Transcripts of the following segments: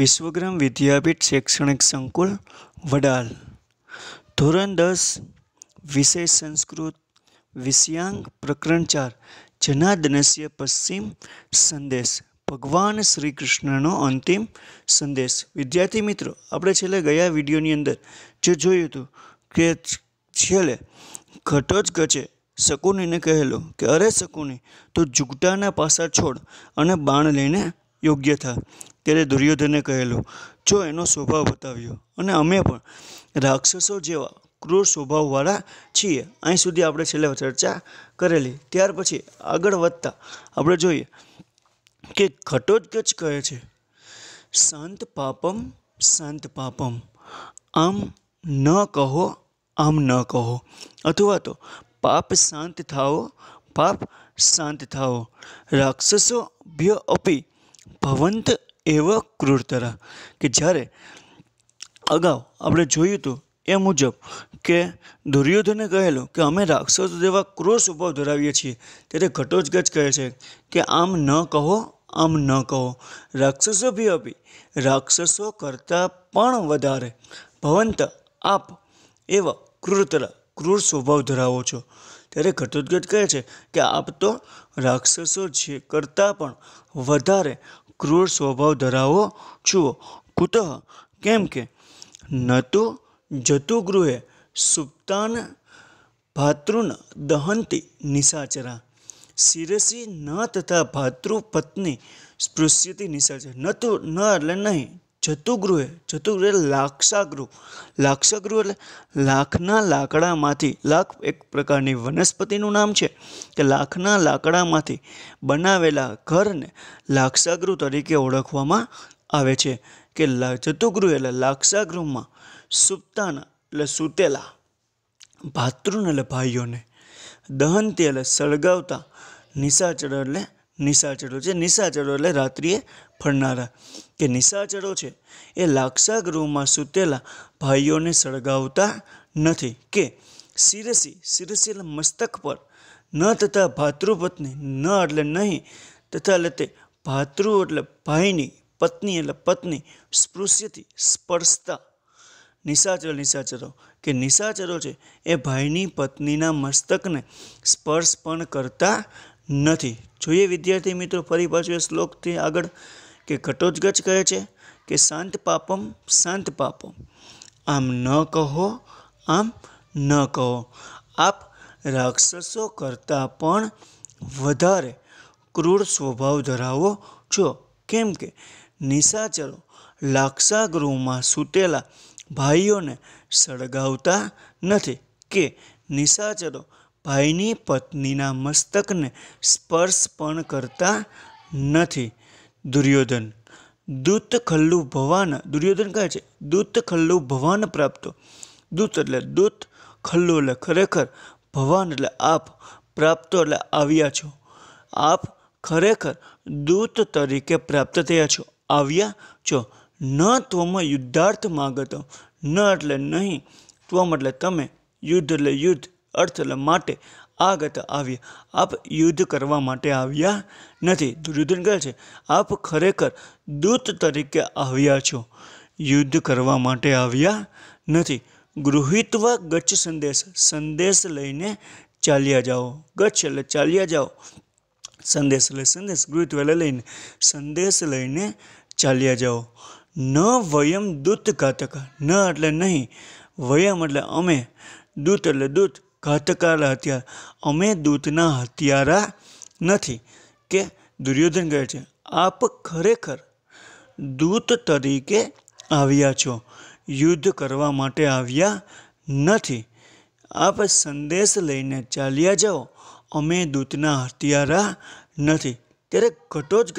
વિશ્વગ્રામ વિદ્યાપીઠ શૈક્ષણિક સંકુલ વડાલ ધોરણ દસ વિષય સંસ્કૃત વિષયાંક પ્રકરણ ચાર જનાદનસ્ય પશ્ચિમ સંદેશ ભગવાન શ્રી કૃષ્ણનો અંતિમ સંદેશ વિદ્યાર્થી મિત્રો આપણે છેલ્લે ગયા વિડીયોની અંદર જે જોયું હતું કે છેલ્લે ઘટોજ ગચે શકુનીને કહેલું કે અરે શકુની તો જુગટાના પાસા છોડ અને બાણ લઈને યોગ્ય થા ત્યારે દુર્યોધને કહેલું જો એનો સ્વભાવ બતાવ્યો અને અમે પણ રાક્ષસો જેવા ક્રૂર સ્વભાવવાળા છીએ અહીં સુધી આપણે છેલ્લે ચર્ચા કરેલી ત્યાર પછી આગળ વધતા આપણે જોઈએ કે ઘટોત્કચ કહે છે શાંત પાપમ શાંત પાપમ આમ ન કહો આમ ન કહો અથવા તો પાપ શાંત થાઓ પાપ શાંત થાઓ રાક્ષસો ભ્ય અપી ભવંત એવો ક્રૂરતરા કે જ્યારે અગાઉ આપણે જોયું હતું એ મુજબ કે દુર્યોધને કહેલું કે અમે રાક્ષસો જેવા ક્રોર સ્વભાવ ધરાવીએ છીએ ત્યારે ઘટોજગજ કહે છે કે આમ ન કહો આમ ન કહો રાક્ષસો ભી અભી રાક્ષસો કરતાં પણ વધારે ભવંત આપ એવા ક્રૂરતરા ક્રૂર સ્વભાવ ધરાવો છો ત્યારે ઘટોદગટ કહે છે કે આપ તો રાક્ષસો છે કરતાં પણ વધારે ક્રૂર સ્વભાવ ધરાવો છો કુતઃ કેમ કે ન તો જતું ગૃહે સુપ્તાન ભાતૃન દહંતી નિશાચરા શિરસી ન તથા ભાતૃ પત્ની સ્પૃશ્યતી નિશાચર ન તો ન એટલે નહીં જતુગૃહે જતુગૃહ એટલે લાક્ષાગૃહ લાક્ષાગૃહ એટલે લાખના લાકડામાંથી લાખ એક પ્રકારની વનસ્પતિનું નામ છે કે લાખના લાકડામાંથી બનાવેલા ઘરને લાક્ષાગૃહ તરીકે ઓળખવામાં આવે છે કે જતુગૃહ એટલે લાક્ષાગૃહમાં સુપ્તાના એટલે સૂતેલા ભાતૃને એટલે ભાઈઓને દહંતી એટલે સળગાવતા નિશાચર એટલે નિશાચરો છે નિશાચરો એટલે રાત્રિએ ફરનારા કે નિશાચરો છે એ લાક્ષાગૃહમાં સૂતેલા ભાઈઓને સળગાવતા નથી કે શિરસી શિરસી એટલે મસ્તક પર ન તથા ભાતૃપત્ની ન એટલે નહીં તથા એટલે તે ભાતૃ એટલે ભાઈની પત્ની એટલે પત્ની સ્પૃશ્યથી સ્પર્શતા નિશાચર નિશાચરો કે નિશાચરો છે એ ભાઈની પત્નીના મસ્તકને સ્પર્શ પણ કરતા નથી જોઈએ વિદ્યાર્થી મિત્રો ફરી પાછું એ શ્લોકથી આગળ કે ઘટોજગજ કહે છે કે શાંત પાપમ શાંત પાપમ આમ ન કહો આમ ન કહો આપ રાક્ષસો કરતાં પણ વધારે ક્રૂર સ્વભાવ ધરાવો છો કેમ કે નિશાચરો લાક્ષાગૃહમાં સૂતેલા ભાઈઓને સળગાવતા નથી કે નિશાચરો ભાઈની પત્નીના મસ્તકને સ્પર્શ પણ કરતા નથી દુર્યોધન દૂત ખલ્લુ ભવાન દુર્યોધન કહે છે દૂત ખલ્લુ ભવાન પ્રાપ્તો દૂત એટલે દૂત ખલ્લુ એટલે ખરેખર ભવાન એટલે આપ પ્રાપ્તો એટલે આવ્યા છો આપ ખરેખર દૂત તરીકે પ્રાપ્ત થયા છો આવ્યા છો ન ત્વમ યુદ્ધાર્થ માગતો ન એટલે નહીં ત્વમ એટલે તમે યુદ્ધ એટલે યુદ્ધ અર્થ માટે આગત આવ્યા આપ યુદ્ધ કરવા માટે આવ્યા નથી દુર્યોધન કહે છે આપ ખરેખર દૂત તરીકે આવ્યા છો યુદ્ધ કરવા માટે આવ્યા નથી ગૃહિત્વ ગચ્છ સંદેશ સંદેશ લઈને ચાલ્યા જાઓ ગચ્છ એટલે ચાલ્યા જાઓ સંદેશ એટલે સંદેશ ગૃહિત્વ એટલે લઈને સંદેશ લઈને ચાલ્યા જાઓ ન વયમ દૂત ઘાતક ન એટલે નહીં વયમ એટલે અમે દૂત એટલે દૂત ઘાતકાર હથિયાર અમે દૂધના હથિયારા નથી કે દુર્યોધન કહે છે આપ ખરેખર દૂત તરીકે આવ્યા છો યુદ્ધ કરવા માટે આવ્યા નથી આપ સંદેશ લઈને ચાલ્યા જાઓ અમે દૂતના હત્યારા નથી ત્યારે ઘટોજગજ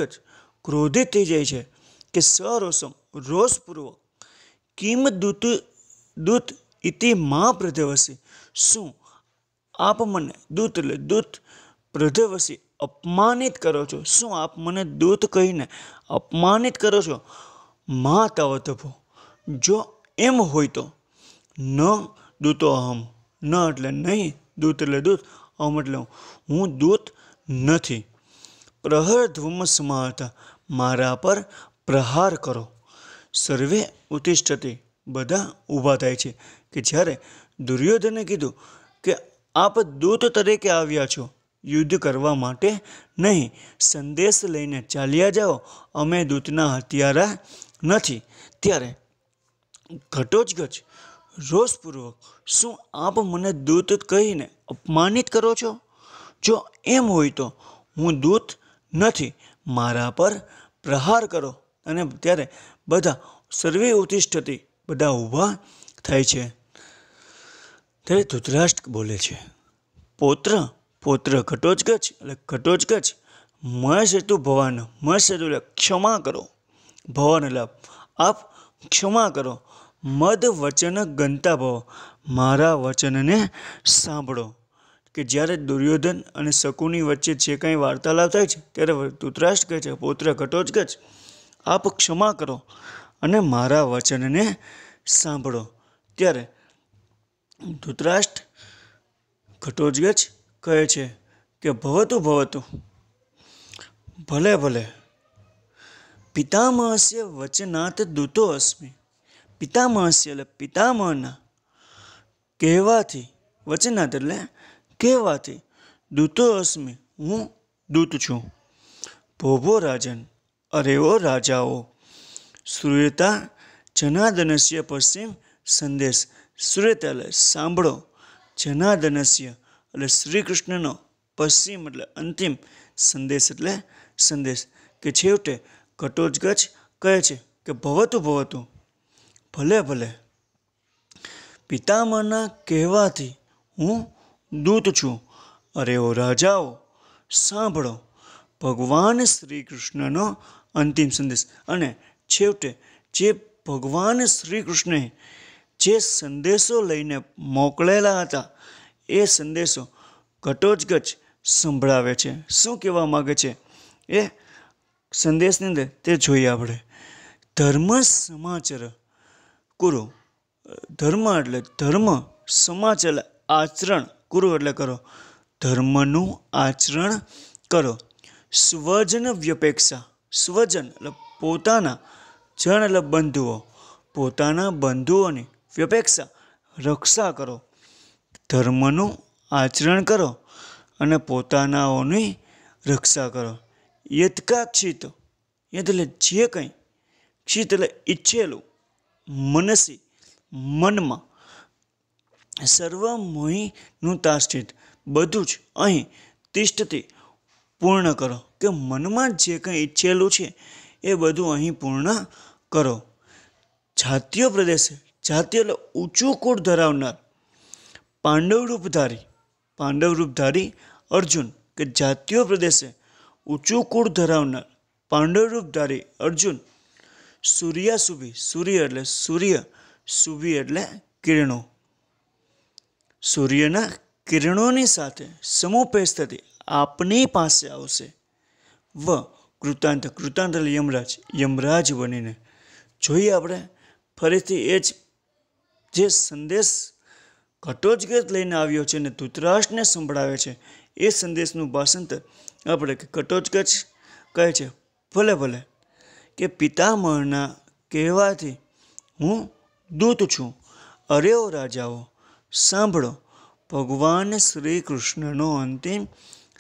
ક્રોધિત થઈ જાય છે કે સરોષમ રોષપૂર્વક કિમ દૂત દૂત ઇતિ મા પ્રદેવસી શું આપ મને દૂત એટલે દૂત પ્રધવસી અપમાનિત કરો છો શું આપ મને દૂત કહીને અપમાનિત કરો છો માતા વતભો જો એમ હોય તો ન દૂતો અહમ ન એટલે નહીં દૂત એટલે દૂત અહમ એટલે હું દૂત નથી પ્રહર ધ્વમસમાં હતા મારા પર પ્રહાર કરો સર્વે ઉતિષ્ઠતી બધા ઊભા થાય છે કે જ્યારે દુર્યોધને કીધું કે આપ દૂત તરીકે આવ્યા છો યુદ્ધ કરવા માટે નહીં સંદેશ લઈને ચાલ્યા જાઓ અમે દૂતના હત્યારા નથી ત્યારે ઘટોજગજ રોષપૂર્વક શું આપ મને દૂત કહીને અપમાનિત કરો છો જો એમ હોય તો હું દૂત નથી મારા પર પ્રહાર કરો અને ત્યારે બધા સર્વે ઉતિષ્ઠતી બધા ઊભા થાય છે ત્યારે ધૃતરાષ્ટ્ર બોલે છે પૌત્ર પૌત્ર ઘટોજગજ એટલે ઘટોજગજ મહેશતુ ભવાન મહેશતુ એટલે ક્ષમા કરો ભવાન એટલે આપ ક્ષમા કરો મદ વચન ગનતા ભવ મારા વચનને સાંભળો કે જ્યારે દુર્યોધન અને શકુની વચ્ચે જે કંઈ વાર્તાલાપ થાય છે ત્યારે ધૃતરાષ્ટ્ર કહે છે પૌત્ર ઘટોજગજ આપ ક્ષમા કરો અને મારા વચનને સાંભળો ત્યારે ધૃતરાષ્ટ્ર ઘટોજગજ કહે છે કે ભવતું ભવતું ભલે ભલે પિતામહસ્ય વચનાથ દૂતો અસ્મિ પિતામહસ્ય એટલે પિતામહના કહેવાથી વચનાથ એટલે કહેવાથી દૂતો અસ્મિ હું દૂત છું ભોભો રાજન અરેવો રાજાઓ શ્રુયતા જનાદનસ્ય પશ્ચિમ સંદેશ સુરત એટલે સાંભળો જનાદનસ્ય એટલે શ્રી કૃષ્ણનો પશ્ચિમ એટલે અંતિમ સંદેશ એટલે સંદેશ કે છેવટે ઘટોજગજ કહે છે કે ભવતું ભવતું ભલે ભલે પિતામહના કહેવાથી હું દૂત છું અરે ઓ રાજાઓ સાંભળો ભગવાન શ્રી કૃષ્ણનો અંતિમ સંદેશ અને છેવટે જે ભગવાન શ્રી કૃષ્ણે જે સંદેશો લઈને મોકલેલા હતા એ સંદેશો ઘટોજગચ સંભળાવે છે શું કહેવા માગે છે એ સંદેશની અંદર તે જોઈએ આપણે ધર્મ સમાચાર કુરુ ધર્મ એટલે ધર્મ સમાચાર આચરણ કુરુ એટલે કરો ધર્મનું આચરણ કરો સ્વજન વ્યપેક્ષા સ્વજન એટલે પોતાના જણ એટલે બંધુઓ પોતાના બંધુઓની વ્યપેક્ષા રક્ષા કરો ધર્મનું આચરણ કરો અને પોતાનાઓની રક્ષા કરો યદકા ક્ષિત યદ એટલે જે કંઈ ક્ષિત એટલે ઈચ્છેલું મનસી મનમાં સર્વમોહીનું તાષ્ટિત બધું જ અહીં તિષ્ઠથી પૂર્ણ કરો કે મનમાં જે કંઈ ઈચ્છેલું છે એ બધું અહીં પૂર્ણ કરો જાતીય પ્રદેશે જાતિ એટલે ઊંચો કોડ ધરાવનાર પાંડવરૂપધારી પાંડવરૂપધારી અર્જુન કે જાતીય પ્રદેશે ઊંચો કુળ ધરાવનાર પાંડવરૂપધારી અર્જુન સુભી સૂર્ય એટલે સૂર્ય સુભી એટલે કિરણો સૂર્યના કિરણોની સાથે સમુપેશ થતી આપની પાસે આવશે વ કૃતાંત કૃતાંત એટલે યમરાજ યમરાજ બનીને જોઈએ આપણે ફરીથી એ જ જે સંદેશ કટોજગત લઈને આવ્યો છે અને ધૂતરાષ્ટ્રને સંભળાવે છે એ સંદેશનું ભાષાંતર આપણે કટોજગજ કહે છે ભલે ભલે કે પિતામહના કહેવાથી હું દૂત છું અરે ઓ રાજાઓ સાંભળો ભગવાન શ્રી કૃષ્ણનો અંતિમ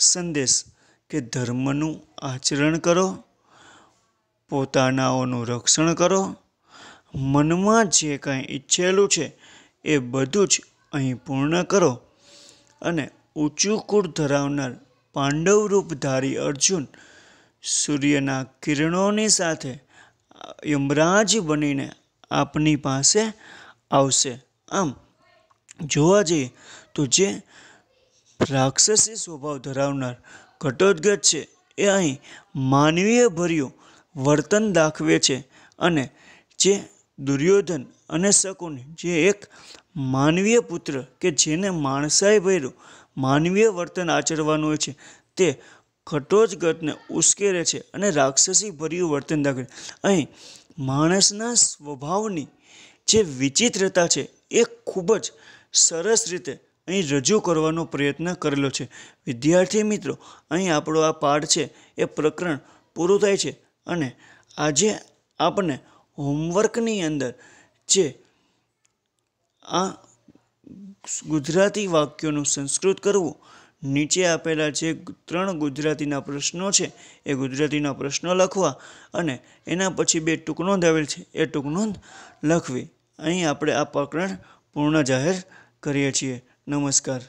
સંદેશ કે ધર્મનું આચરણ કરો પોતાનાઓનું રક્ષણ કરો મનમાં જે કાંઈ ઈચ્છેલું છે એ બધું જ અહીં પૂર્ણ કરો અને ઊંચું કુળ ધરાવનાર પાંડવરૂપધારી અર્જુન સૂર્યના કિરણોની સાથે યમરાજ બનીને આપની પાસે આવશે આમ જોવા જઈએ તો જે રાક્ષસી સ્વભાવ ધરાવનાર ઘટોદગત છે એ અહીં માનવીય ભર્યું વર્તન દાખવે છે અને જે દુર્યોધન અને શકુને જે એક માનવીય પુત્ર કે જેને માણસાઈ ભર્યું માનવીય વર્તન આચરવાનું હોય છે તે ઘટોજગતને ઉશ્કેરે છે અને રાક્ષસી ભર્યું વર્તન દાખવે અહીં માણસના સ્વભાવની જે વિચિત્રતા છે એ ખૂબ જ સરસ રીતે અહીં રજૂ કરવાનો પ્રયત્ન કરેલો છે વિદ્યાર્થી મિત્રો અહીં આપણો આ પાઠ છે એ પ્રકરણ પૂરું થાય છે અને આજે આપણે હોમવર્કની અંદર જે આ ગુજરાતી વાક્યોનું સંસ્કૃત કરવું નીચે આપેલા જે ત્રણ ગુજરાતીના પ્રશ્નો છે એ ગુજરાતીના પ્રશ્નો લખવા અને એના પછી બે ટૂંકનોંધ આવેલ છે એ ટૂંકનોંધ લખવી અહીં આપણે આ પ્રકરણ પૂર્ણ જાહેર કરીએ છીએ નમસ્કાર